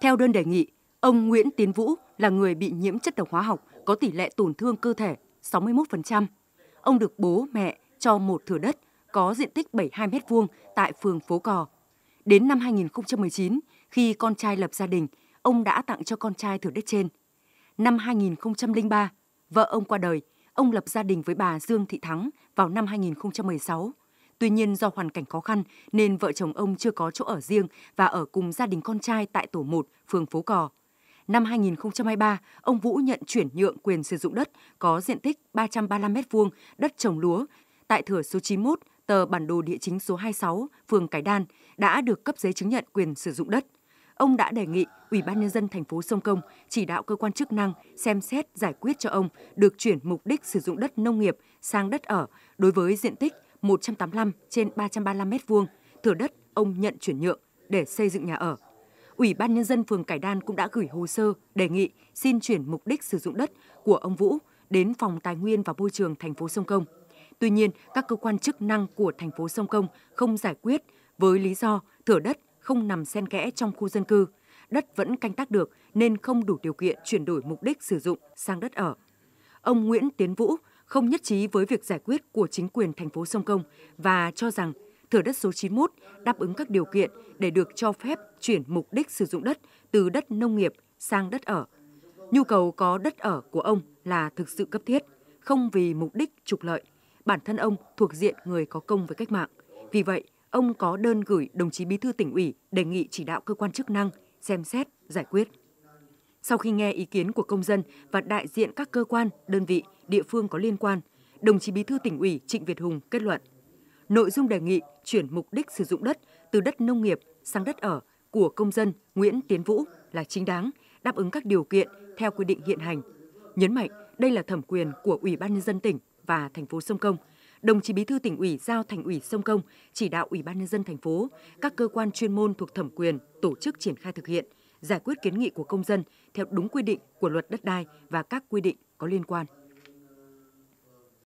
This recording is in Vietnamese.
Theo đơn đề nghị, ông Nguyễn Tiến Vũ là người bị nhiễm chất độc hóa học có tỷ lệ tổn thương cơ thể 61%. Ông được bố mẹ cho một thửa đất có diện tích 72 m2 tại phường Phố Cò. Đến năm 2019, khi con trai lập gia đình, ông đã tặng cho con trai thửa đất trên. Năm 2003, vợ ông qua đời, ông lập gia đình với bà Dương Thị Thắng vào năm 2016. Tuy nhiên do hoàn cảnh khó khăn nên vợ chồng ông chưa có chỗ ở riêng và ở cùng gia đình con trai tại tổ 1, phường Phố Cò. Năm 2023, ông Vũ nhận chuyển nhượng quyền sử dụng đất có diện tích 335 m2 đất trồng lúa tại thửa số 91, tờ bản đồ địa chính số 26, phường Cái Đan đã được cấp giấy chứng nhận quyền sử dụng đất. Ông đã đề nghị Ủy ban nhân dân thành phố Sông Công chỉ đạo cơ quan chức năng xem xét giải quyết cho ông được chuyển mục đích sử dụng đất nông nghiệp sang đất ở đối với diện tích 185 trên 335 m2 thửa đất ông nhận chuyển nhượng để xây dựng nhà ở. Ủy ban nhân dân phường Cải Đan cũng đã gửi hồ sơ đề nghị xin chuyển mục đích sử dụng đất của ông Vũ đến phòng Tài nguyên và Môi trường thành phố Sông Công. Tuy nhiên, các cơ quan chức năng của thành phố Sông Công không giải quyết với lý do thửa đất không nằm xen kẽ trong khu dân cư, đất vẫn canh tác được nên không đủ điều kiện chuyển đổi mục đích sử dụng sang đất ở. Ông Nguyễn Tiến Vũ, không nhất trí với việc giải quyết của chính quyền thành phố Sông Công và cho rằng thửa đất số 91 đáp ứng các điều kiện để được cho phép chuyển mục đích sử dụng đất từ đất nông nghiệp sang đất ở. Nhu cầu có đất ở của ông là thực sự cấp thiết, không vì mục đích trục lợi. Bản thân ông thuộc diện người có công với cách mạng. Vì vậy, ông có đơn gửi đồng chí Bí thư tỉnh ủy đề nghị chỉ đạo cơ quan chức năng xem xét giải quyết. Sau khi nghe ý kiến của công dân và đại diện các cơ quan, đơn vị, địa phương có liên quan, đồng chí Bí thư tỉnh ủy Trịnh Việt Hùng kết luận. Nội dung đề nghị chuyển mục đích sử dụng đất từ đất nông nghiệp sang đất ở của công dân Nguyễn Tiến Vũ là chính đáng, đáp ứng các điều kiện theo quy định hiện hành. Nhấn mạnh đây là thẩm quyền của Ủy ban nhân dân tỉnh và thành phố Sông Công. Đồng chí Bí thư tỉnh ủy giao thành ủy Sông Công chỉ đạo Ủy ban nhân dân thành phố, các cơ quan chuyên môn thuộc thẩm quyền tổ chức triển khai thực hiện, giải quyết kiến nghị của công dân theo đúng quy định của luật đất đai và các quy định có liên quan.